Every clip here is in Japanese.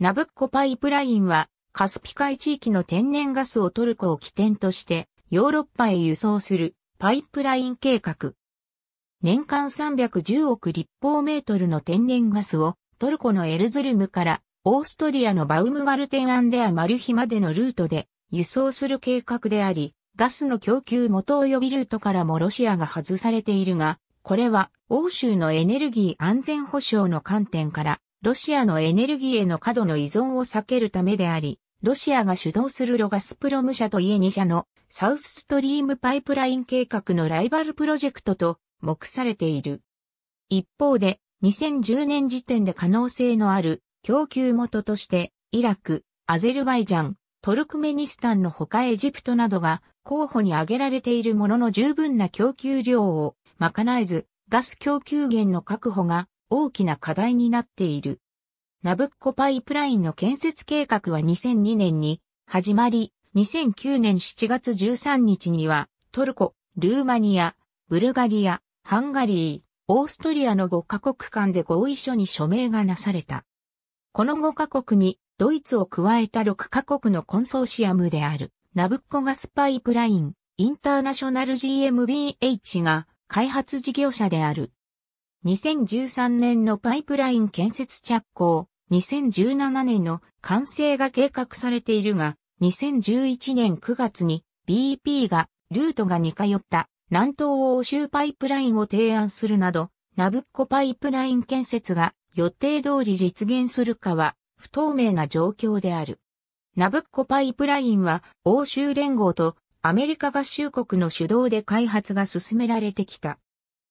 ナブッコパイプラインは、カスピ海地域の天然ガスをトルコを起点として、ヨーロッパへ輸送するパイプライン計画。年間310億立方メートルの天然ガスをトルコのエルズルムからオーストリアのバウムガルテンアンデアマルヒまでのルートで輸送する計画であり、ガスの供給元及びルートからもロシアが外されているが、これは欧州のエネルギー安全保障の観点からロシアのエネルギーへの過度の依存を避けるためであり、ロシアが主導するロガスプロム社とイエニ社のサウスストリームパイプライン計画のライバルプロジェクトと目されている。一方で、2010年時点で可能性のある供給元として、イラク、アゼルバイジャン、トルクメニスタンのほかエジプトなどが候補に挙げられているものの十分な供給量を賄えず、ガス供給源の確保が大きな課題になっている。ナブッコパイプラインの建設計画は2002年に始まり、2009年7月13日にはトルコ、ルーマニア、ブルガリア、ハンガリー、オーストリアの5カ国間で合意書に署名がなされた。この5カ国にドイツを加えた6カ国のコンソーシアムであるナブッコガスパイプラインインターナショナル GmbH が開発事業者である2013年のパイプライン建設着工、2017年の完成が計画されているが、2011年9月に BP がルートが似通った南東欧州パイプラインを提案するなど、ナブッコパイプライン建設が予定通り実現するかは不透明な状況である。ナブッコパイプラインは欧州連合とアメリカ合衆国の主導で開発が進められてきた。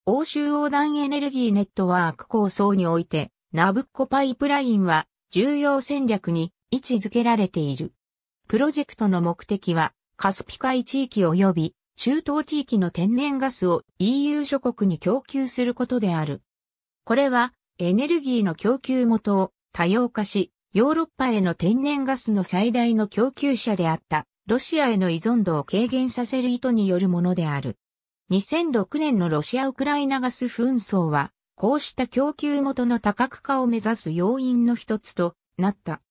欧州横断エネルギーネットワーク構想において、ナブッコパイプラインは重要戦略に位置づけられている。プロジェクトの目的は、カスピ海地域及び中東地域の天然ガスを EU 諸国に供給することである。これは、エネルギーの供給元を多様化し、ヨーロッパへの天然ガスの最大の供給者であったロシアへの依存度を軽減させる意図によるものである。2006年のロシア・ウクライナガス紛争は、こうした供給元の多角化を目指す要因の一つとなった。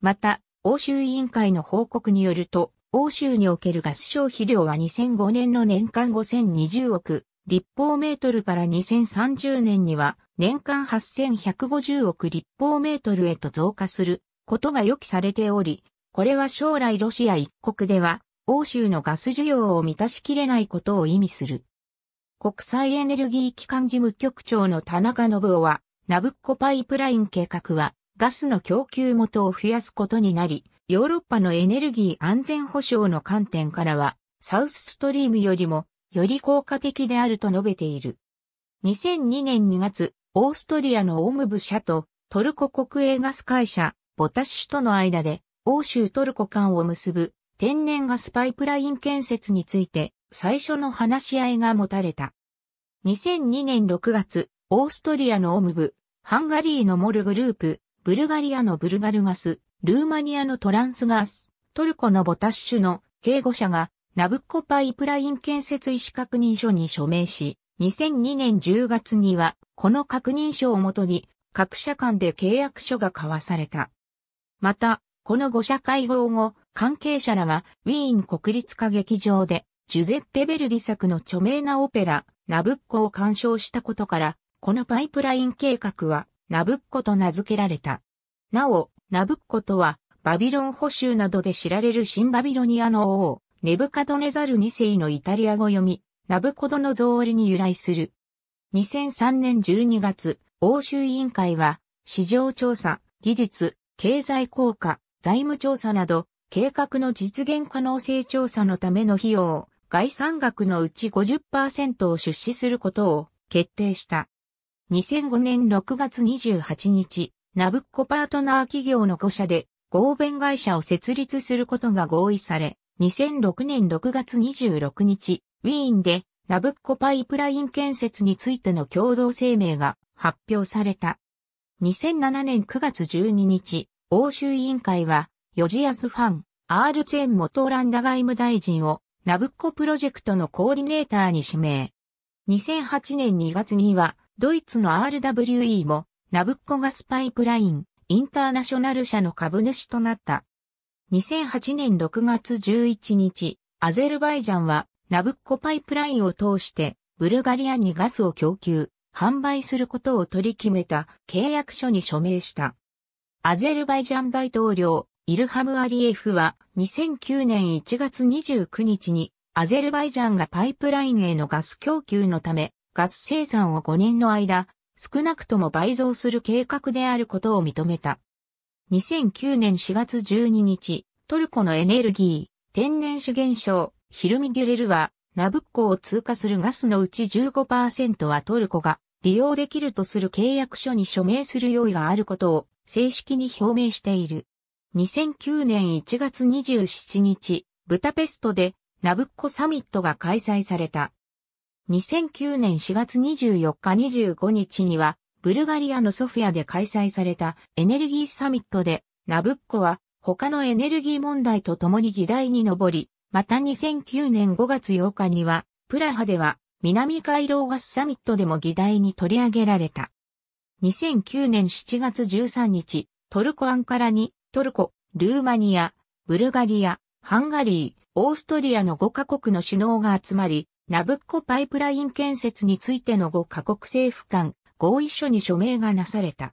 また、欧州委員会の報告によると、欧州におけるガス消費量は2005年の年間5020億立方メートルから2030年には年間8150億立方メートルへと増加することが予期されており、これは将来ロシア一国では欧州のガス需要を満たしきれないことを意味する。国際エネルギー機関事務局長の田中信夫は、ナブッコパイプライン計画は、ガスの供給元を増やすことになり、ヨーロッパのエネルギー安全保障の観点からは、サウスストリームよりも、より効果的であると述べている。2002年2月、オーストリアのオムブ社とトルコ国営ガス会社、ボタッシュとの間で、欧州トルコ間を結ぶ天然ガスパイプライン建設について最初の話し合いが持たれた。2002年6月、オーストリアのオムブ、ハンガリーのモルグループ、ブルガリアのブルガルガス、ルーマニアのトランスガス、トルコのボタッシュの警護者がナブッコパイプライン建設意思確認書に署名し、2002年10月にはこの確認書をもとに各社間で契約書が交わされた。また、この5社会合後、関係者らがウィーン国立歌劇場でジュゼッペ・ベルディ作の著名なオペラ、ナブッコを鑑賞したことから、このパイプライン計画はナブッコと名付けられた。なお、ナブッコとはバビロン捕囚などで知られる新バビロニアの王、ネブカドネザル2世のイタリア語読み、ナブコドの造りに由来する。2003年12月、欧州委員会は、市場調査、技術、経済効果、財務調査など、計画の実現可能性調査のための費用、概算額のうち50%を出資することを決定した。2005年6月28日、ナブッコパートナー企業の5社で合弁会社を設立することが合意され、2006年6月26日、ウィーンでナブッコパイプライン建設についての共同声明が発表された。2007年9月12日、欧州委員会はヨジアスファン、アールツェン元オランダ外務大臣をナブッコプロジェクトのコーディネーターに指名。2008年2月には、ドイツの RWE も、ナブッコガスパイプライン、インターナショナル社の株主となった。2008年6月11日、アゼルバイジャンは、ナブッコパイプラインを通して、ブルガリアにガスを供給、販売することを取り決めた契約書に署名した。アゼルバイジャン大統領、イルハム・アリエフは2009年1月29日にアゼルバイジャンがパイプラインへのガス供給のためガス生産を5年の間少なくとも倍増する計画であることを認めた。2009年4月12日、トルコのエネルギー、天然資源省、ヒルミ・ギュレルは、ナブッコを通過するガスのうち15%はトルコが利用できるとする契約書に署名する用意があることを正式に表明している。2009年1月27日、ブタペストでナブッコサミットが開催された。2009年4月24日25日には、ブルガリアのソフィアで開催されたエネルギーサミットで、ナブッコは他のエネルギー問題とともに議題に上り、また2009年5月8日には、プラハでは南回廊ガスサミットでも議題に取り上げられた。2009年7月13日、トルコアンカラにトルコ、ルーマニア、ブルガリア、ハンガリー、オーストリアの5カ国の首脳が集まり、ナブッコパイプライン建設についての5カ国政府間合意書に署名がなされた。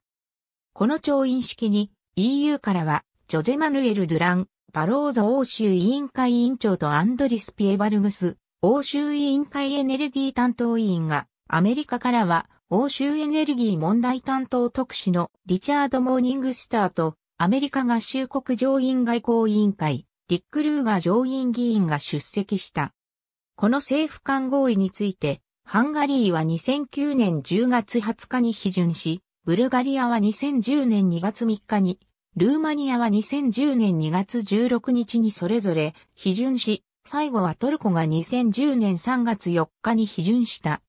この調印式に EU からはジョゼマヌエル・ドゥラン、バローザ欧州委員会委員長とアンドリス・ピエバルグス、欧州委員会エネルギー担当委員が、アメリカからは欧州エネルギー問題担当特使のリチャード・モーニングスターとアメリカ合衆国上院外交委員会、リック・ルーガー上院議員が出席した。この政府間合意について、ハンガリーは2009年10月20日に批准し、ブルガリアは2010年2月3日に、ルーマニアは2010年2月16日にそれぞれ批准し、最後はトルコが2010年3月4日に批准した。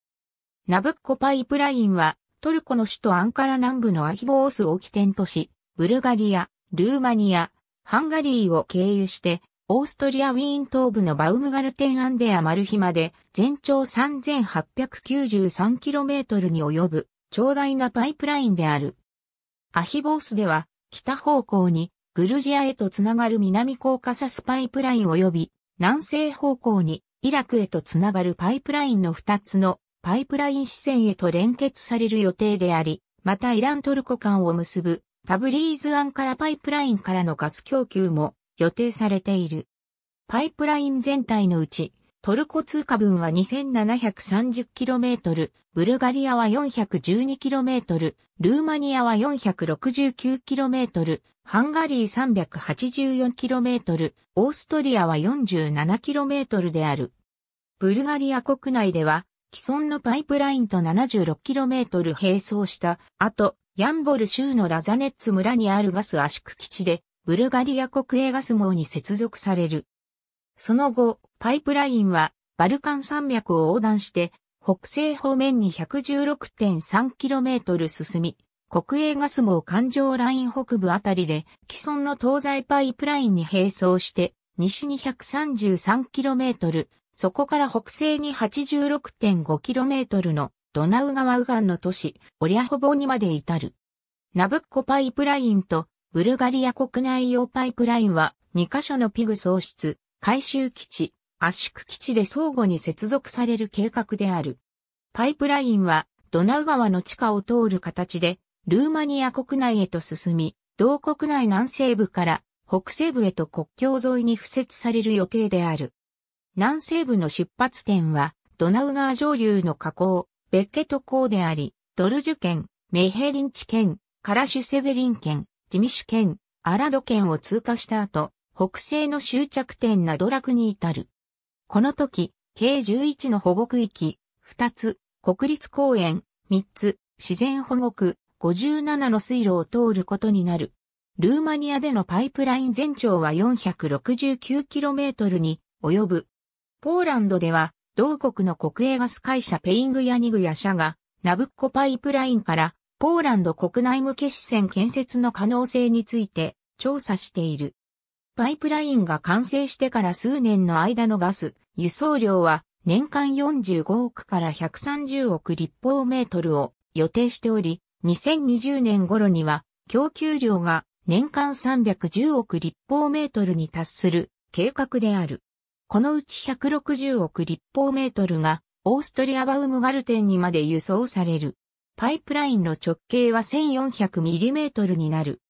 ナブッコパイプラインはトルコの首都アンカラ南部のアヒボースを起点とし、ブルガリア、ルーマニア、ハンガリーを経由して、オーストリア・ウィーン東部のバウムガルテン・アンデア・マルヒまで全長 3893km に及ぶ長大なパイプラインである。アヒボースでは北方向にグルジアへとつながる南コーカサスパイプライン及び南西方向にイラクへとつながるパイプラインの2つのパイプライン支線へと連結される予定であり、またイラントルコ間を結ぶタブリーズ湾からパイプラインからのガス供給も予定されている。パイプライン全体のうち、トルコ通貨分は 2730km、ブルガリアは 412km、ルーマニアは 469km、ハンガリー 384km、オーストリアは 47km である。ブルガリア国内では、既存のパイプラインと 76km 並走した後、ヤンボル州のラザネッツ村にあるガス圧縮基地で、ブルガリア国営ガス網に接続される。その後、パイプラインは、バルカン山脈を横断して、北西方面に 116.3km 進み、国営ガス網環状ライン北部あたりで、既存の東西パイプラインに並走して、西に 133km、そこから北西に 86.5km のドナウ川右岸の都市、オリアホボにまで至る。ナブッコパイプラインとブルガリア国内用パイプラインは2カ所のピグ喪失、回収基地、圧縮基地で相互に接続される計画である。パイプラインはドナウ川の地下を通る形でルーマニア国内へと進み、同国内南西部から北西部へと国境沿いに付設される予定である。南西部の出発点はドナウ川上流の河口、ベッケト港であり、ドルジュ県、メヘリンチ県、カラシュセベリン県、ティミシュ県、アラド県を通過した後、北西の終着点などクに至る。この時、計11の保護区域、2つ、国立公園、3つ、自然保護区、57の水路を通ることになる。ルーマニアでのパイプライン全長は 469km に及ぶ。ポーランドでは、同国の国営ガス会社ペイングヤニグヤ社が、ナブッコパイプラインからポーランド国内向け支線建設の可能性について調査している。パイプラインが完成してから数年の間のガス輸送量は年間45億から130億立方メートルを予定しており、2020年頃には供給量が年間310億立方メートルに達する計画である。このうち160億立方メートルがオーストリアバウムガルテンにまで輸送される。パイプラインの直径は 1400mm になる。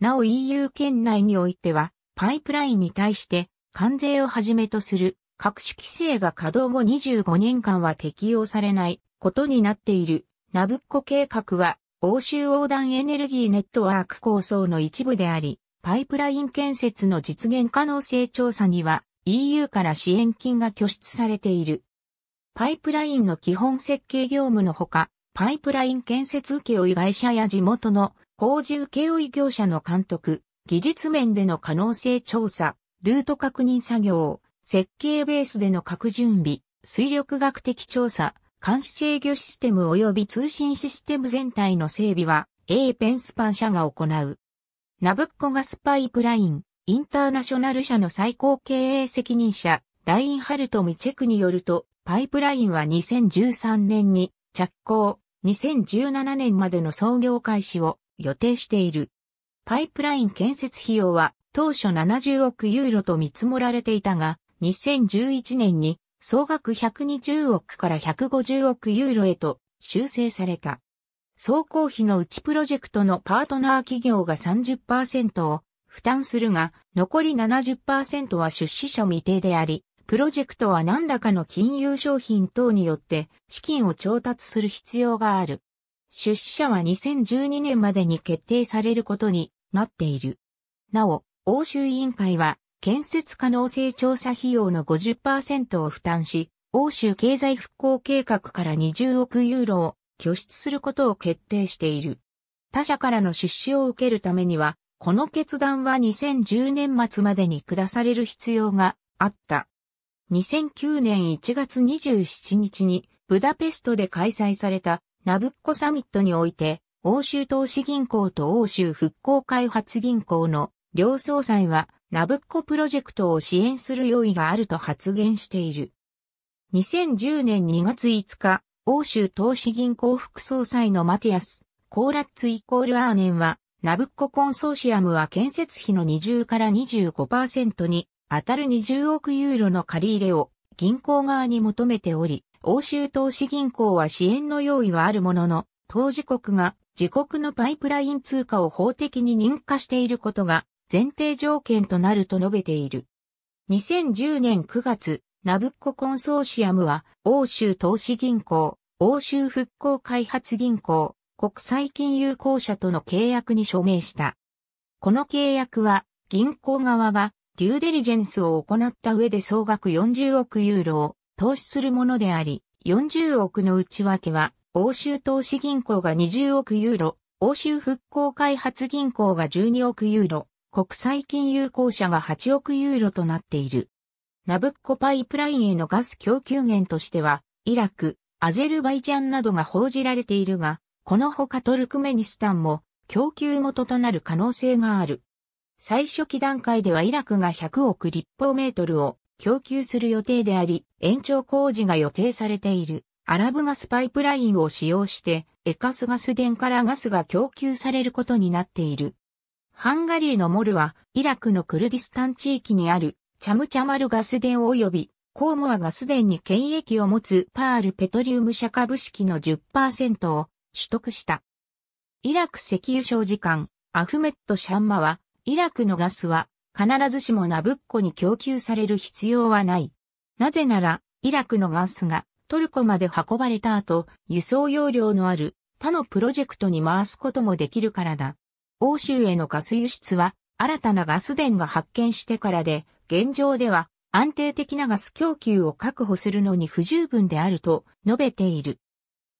なお EU 圏内においては、パイプラインに対して関税をはじめとする各種規制が稼働後25年間は適用されないことになっている。ナブッコ計画は欧州横断エネルギーネットワーク構想の一部であり、パイプライン建設の実現可能性調査には EU から支援金が拠出されている。パイプラインの基本設計業務のほか、パイプライン建設請負会社や地元の工事請負業者の監督、技術面での可能性調査、ルート確認作業、設計ベースでの各準備、水力学的調査、監視制御システム及び通信システム全体の整備は、A ペンスパン社が行う。ナブッコガスパイプライン、インターナショナル社の最高経営責任者、ラインハルト・ミチェクによると、パイプラインは2013年に着工、2017年までの創業開始を予定している。パイプライン建設費用は当初70億ユーロと見積もられていたが、2011年に総額120億から150億ユーロへと修正された。総工費のうちプロジェクトのパートナー企業が30%を負担するが、残り70%は出資者未定であり、プロジェクトは何らかの金融商品等によって資金を調達する必要がある。出資者は2012年までに決定されることになっている。なお、欧州委員会は建設可能性調査費用の50%を負担し、欧州経済復興計画から20億ユーロを拠出することを決定している。他社からの出資を受けるためには、この決断は2010年末までに下される必要があった。2009年1月27日にブダペストで開催されたナブッコサミットにおいて、欧州投資銀行と欧州復興開発銀行の両総裁はナブッコプロジェクトを支援する用意があると発言している。2010年2月5日、欧州投資銀行副総裁のマティアス、コーラッツイコールアーネンは、ナブッココンソーシアムは建設費の20から25%に当たる20億ユーロの借り入れを銀行側に求めており、欧州投資銀行は支援の用意はあるものの、当事国が自国のパイプライン通貨を法的に認可していることが前提条件となると述べている。2010年9月、ナブッココンソーシアムは欧州投資銀行、欧州復興開発銀行、国際金融公社との契約に署名した。この契約は銀行側がデューデリジェンスを行った上で総額40億ユーロを投資するものであり、40億の内訳は、欧州投資銀行が20億ユーロ、欧州復興開発銀行が12億ユーロ、国際金融公社が8億ユーロとなっている。ナブッコパイプラインへのガス供給源としては、イラク、アゼルバイジャンなどが報じられているが、このほかトルクメニスタンも供給元となる可能性がある。最初期段階ではイラクが100億立方メートルを供給する予定であり、延長工事が予定されているアラブガスパイプラインを使用して、エカスガス田からガスが供給されることになっている。ハンガリーのモルは、イラクのクルディスタン地域にある、チャムチャマルガス田及び、コーモアガス電に権益を持つパールペトリウム社株式の10%を取得した。イラク石油省事館アフメット・シャンマは、イラクのガスは必ずしもナブッコに供給される必要はない。なぜなら、イラクのガスがトルコまで運ばれた後、輸送容量のある他のプロジェクトに回すこともできるからだ。欧州へのガス輸出は新たなガス電が発見してからで、現状では安定的なガス供給を確保するのに不十分であると述べている。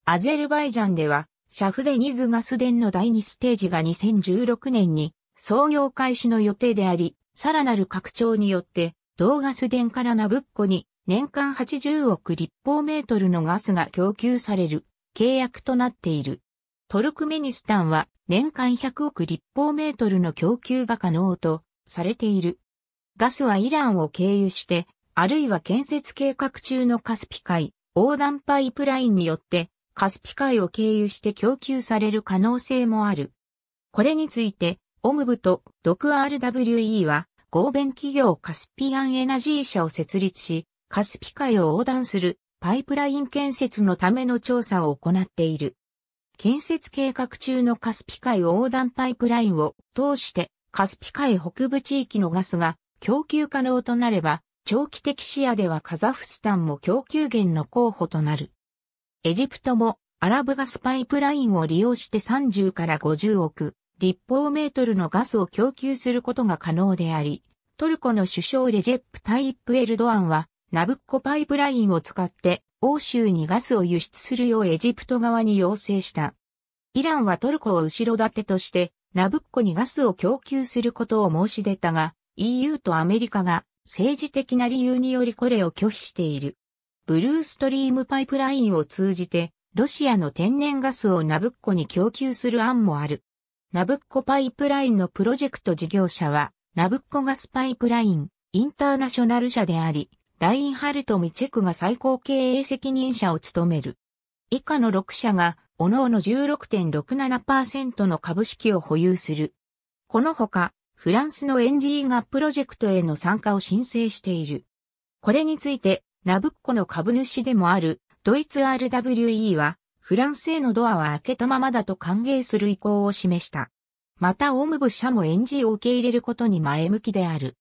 アゼルバイジャンでは、シャフデニズガス電の第2ステージが2016年に創業開始の予定であり、さらなる拡張によって、同ガス電からナブッコに年間80億立方メートルのガスが供給される契約となっている。トルクメニスタンは年間100億立方メートルの供給が可能とされている。ガスはイランを経由して、あるいは建設計画中のカスピ海横断パイプラインによってカスピ海を経由して供給される可能性もある。これについてオムブとドク r w e は合弁企業カスピアンエナジー社を設立し、カスピ海を横断するパイプライン建設のための調査を行っている。建設計画中のカスピ海横断パイプラインを通してカスピ海北部地域のガスが供給可能となれば、長期的視野ではカザフスタンも供給源の候補となる。エジプトもアラブガスパイプラインを利用して30から50億立方メートルのガスを供給することが可能であり、トルコの首相レジェップ・タイップ・エルドアンは、ナブッコパイプラインを使って欧州にガスを輸出するようエジプト側に要請した。イランはトルコを後ろ盾として、ナブッコにガスを供給することを申し出たが、EU とアメリカが政治的な理由によりこれを拒否している。ブルーストリームパイプラインを通じて、ロシアの天然ガスをナブッコに供給する案もある。ナブッコパイプラインのプロジェクト事業者は、ナブッコガスパイプライン、インターナショナル社であり、ラインハルト・ミチェクが最高経営責任者を務める。以下の6社が、各々16.67%の株式を保有する。このほか、フランスの NG がプロジェクトへの参加を申請している。これについて、ナブッコの株主でもある、ドイツ RWE は、フランスへのドアは開けたままだと歓迎する意向を示した。またオムブ社もエンジーを受け入れることに前向きである。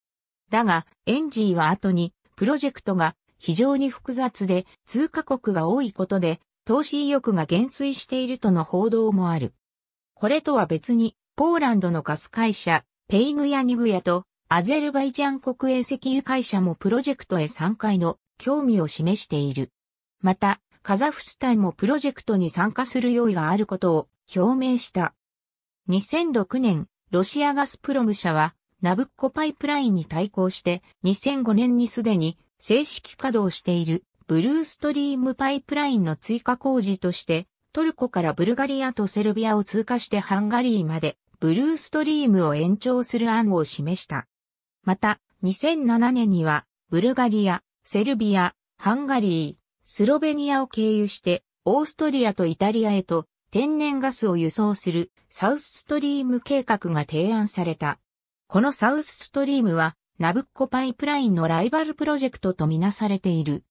だが、エンジーは後に、プロジェクトが非常に複雑で、通貨国が多いことで、投資意欲が減衰しているとの報道もある。これとは別に、ポーランドのガス会社、ペイグヤニグヤと、アゼルバイジャン国営石油会社もプロジェクトへ参加の興味を示している。また、カザフスタンもプロジェクトに参加する用意があることを表明した。2006年、ロシアガスプロム社は、ナブッコパイプラインに対抗して、2005年にすでに正式稼働しているブルーストリームパイプラインの追加工事として、トルコからブルガリアとセルビアを通過してハンガリーまで、ブルーストリームを延長する案を示した。また、2007年には、ブルガリア、セルビア、ハンガリー、スロベニアを経由して、オーストリアとイタリアへと天然ガスを輸送するサウスストリーム計画が提案された。このサウスストリームはナブッコパイプラインのライバルプロジェクトとみなされている。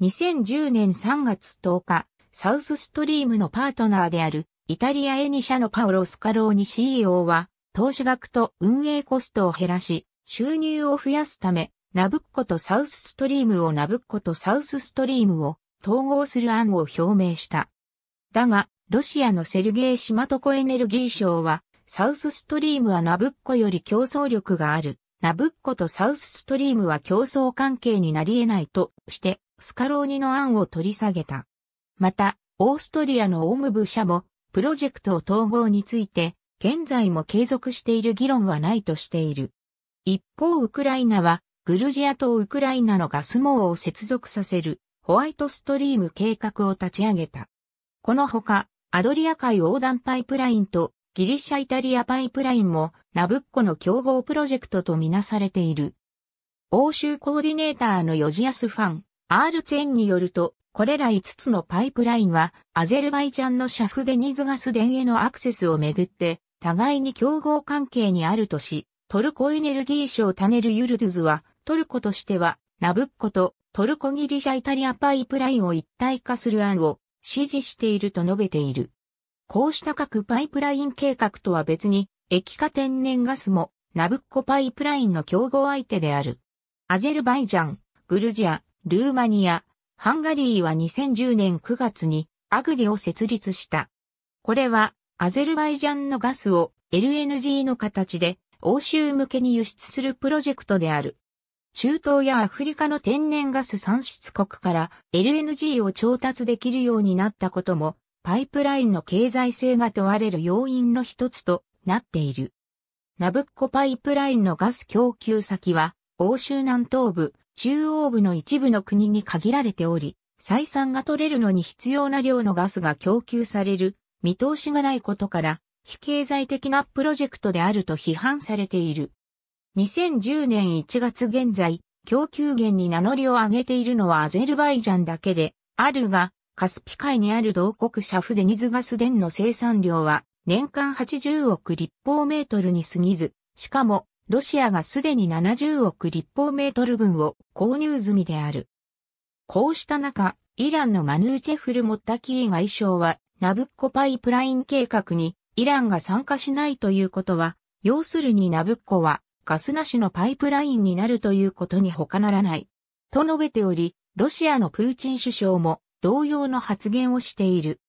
2010年3月10日、サウスストリームのパートナーであるイタリアエニシャのパオロ・スカローニ CEO は投資額と運営コストを減らし収入を増やすためナブッコとサウスストリームをナブッコとサウスストリームを統合する案を表明した。だが、ロシアのセルゲイ・シマトコエネルギー省は、サウスストリームはナブッコより競争力がある。ナブッコとサウスストリームは競争関係になり得ないとして、スカローニの案を取り下げた。また、オーストリアのオムブ社も、プロジェクト統合について、現在も継続している議論はないとしている。一方、ウクライナは、グルジアとウクライナのガス網を接続させるホワイトストリーム計画を立ち上げた。このほか、アドリア海横断パイプラインとギリシャイタリアパイプラインもナブッコの競合プロジェクトとみなされている。欧州コーディネーターのヨジアスファン、アールツェンによると、これら5つのパイプラインは、アゼルバイジャンのシャフデニズガス電へのアクセスをめぐって、互いに競合関係にあるとし、トルコエネルギー省タネル・ユルドゥズは、トルコとしては、ナブッコとトルコギリシャイタリアパイプラインを一体化する案を支持していると述べている。こうした各パイプライン計画とは別に、液化天然ガスもナブッコパイプラインの競合相手である。アゼルバイジャン、グルジア、ルーマニア、ハンガリーは2010年9月にアグリを設立した。これはアゼルバイジャンのガスを LNG の形で欧州向けに輸出するプロジェクトである。中東やアフリカの天然ガス産出国から LNG を調達できるようになったことも、パイプラインの経済性が問われる要因の一つとなっている。ナブッコパイプラインのガス供給先は、欧州南東部、中央部の一部の国に限られており、採算が取れるのに必要な量のガスが供給される見通しがないことから、非経済的なプロジェクトであると批判されている。2010年1月現在、供給源に名乗りを上げているのはアゼルバイジャンだけで、あるが、カスピ海にある同国シャフデニズガスンの生産量は年間80億立方メートルに過ぎず、しかもロシアがすでに70億立方メートル分を購入済みである。こうした中、イランのマヌーチェフル・モッタキー外相はナブッコパイプライン計画にイランが参加しないということは、要するにナブッコはガスなしのパイプラインになるということに他ならない。と述べており、ロシアのプーチン首相も同様の発言をしている。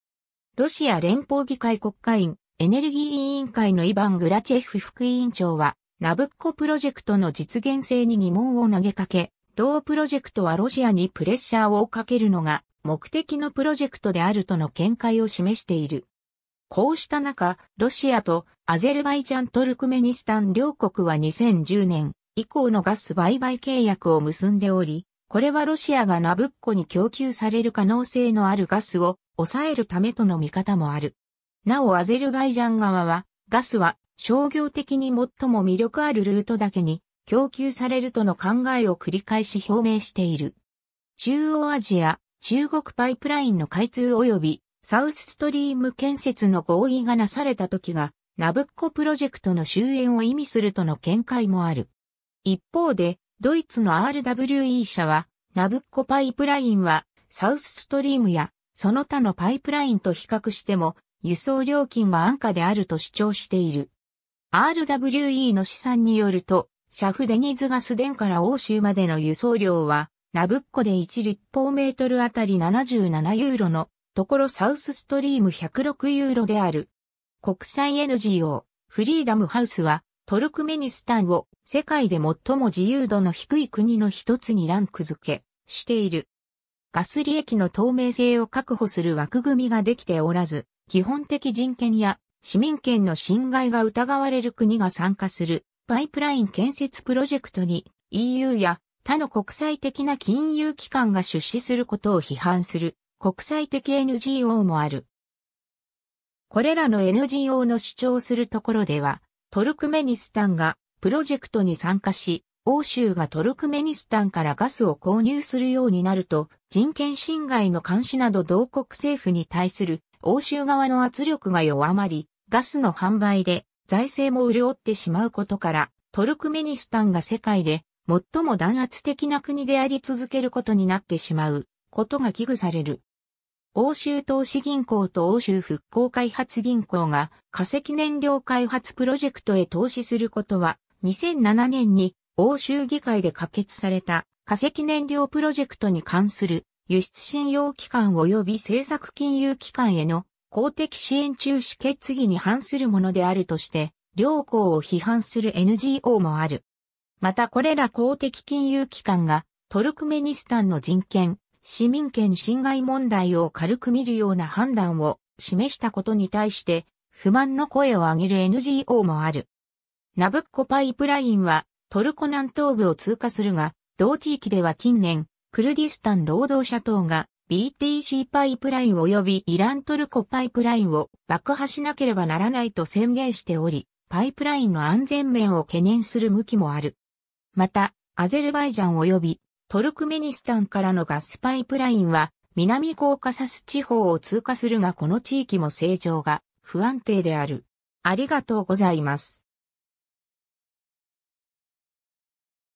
ロシア連邦議会国会員、エネルギー委員会のイバン・グラチェフ副委員長は、ナブッコプロジェクトの実現性に疑問を投げかけ、同プロジェクトはロシアにプレッシャーをかけるのが目的のプロジェクトであるとの見解を示している。こうした中、ロシアとアゼルバイジャン・トルクメニスタン両国は2010年以降のガス売買契約を結んでおり、これはロシアがナブッコに供給される可能性のあるガスを抑えるためとの見方もある。なおアゼルバイジャン側は、ガスは商業的に最も魅力あるルートだけに供給されるとの考えを繰り返し表明している。中央アジア、中国パイプラインの開通及びサウスストリーム建設の合意がなされた時が、ナブッコプロジェクトの終焉を意味するとの見解もある。一方で、ドイツの RWE 社は、ナブッコパイプラインは、サウスストリームや、その他のパイプラインと比較しても、輸送料金が安価であると主張している。RWE の試算によると、シャフデニズガス田から欧州までの輸送量は、ナブッコで1立方メートルあたり77ユーロのところサウスストリーム106ユーロである。国際 NGO フリーダムハウスはトルクメニスタンを世界で最も自由度の低い国の一つにランク付けしている。ガス利益の透明性を確保する枠組みができておらず、基本的人権や市民権の侵害が疑われる国が参加するパイプライン建設プロジェクトに EU や他の国際的な金融機関が出資することを批判する国際的 NGO もある。これらの NGO の主張するところでは、トルクメニスタンがプロジェクトに参加し、欧州がトルクメニスタンからガスを購入するようになると、人権侵害の監視など同国政府に対する欧州側の圧力が弱まり、ガスの販売で財政も潤ってしまうことから、トルクメニスタンが世界で最も弾圧的な国であり続けることになってしまうことが危惧される。欧州投資銀行と欧州復興開発銀行が化石燃料開発プロジェクトへ投資することは2007年に欧州議会で可決された化石燃料プロジェクトに関する輸出信用機関及び政策金融機関への公的支援中止決議に反するものであるとして、両校を批判する NGO もある。またこれら公的金融機関がトルクメニスタンの人権、市民権侵害問題を軽く見るような判断を示したことに対して不満の声を上げる NGO もある。ナブッコパイプラインはトルコ南東部を通過するが、同地域では近年、クルディスタン労働者党が BTC パイプライン及びイラントルコパイプラインを爆破しなければならないと宣言しており、パイプラインの安全面を懸念する向きもある。また、アゼルバイジャン及びトルクメニスタンからのガスパイプラインは南コーカサス地方を通過するがこの地域も成長が不安定である。ありがとうございます。